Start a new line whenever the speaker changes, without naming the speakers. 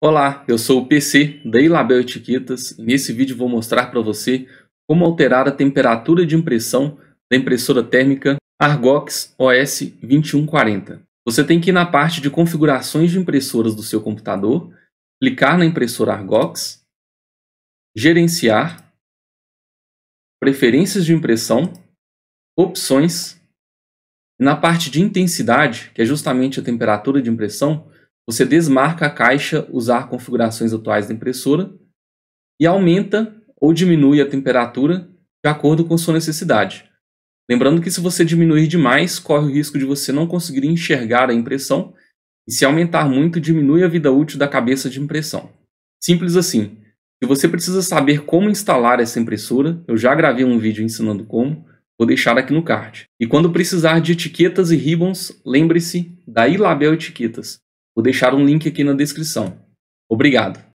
Olá, eu sou o PC da Ilabel Etiquetas e nesse vídeo vou mostrar para você como alterar a temperatura de impressão da impressora térmica Argox OS2140. Você tem que ir na parte de configurações de impressoras do seu computador, clicar na impressora Argox, gerenciar, preferências de impressão, opções, e na parte de intensidade, que é justamente a temperatura de impressão, você desmarca a caixa usar configurações atuais da impressora e aumenta ou diminui a temperatura de acordo com sua necessidade. Lembrando que se você diminuir demais, corre o risco de você não conseguir enxergar a impressão e se aumentar muito, diminui a vida útil da cabeça de impressão. Simples assim. Se você precisa saber como instalar essa impressora, eu já gravei um vídeo ensinando como, vou deixar aqui no card. E quando precisar de etiquetas e ribbons, lembre-se da Ilabel Etiquetas. Vou deixar um link aqui na descrição.
Obrigado.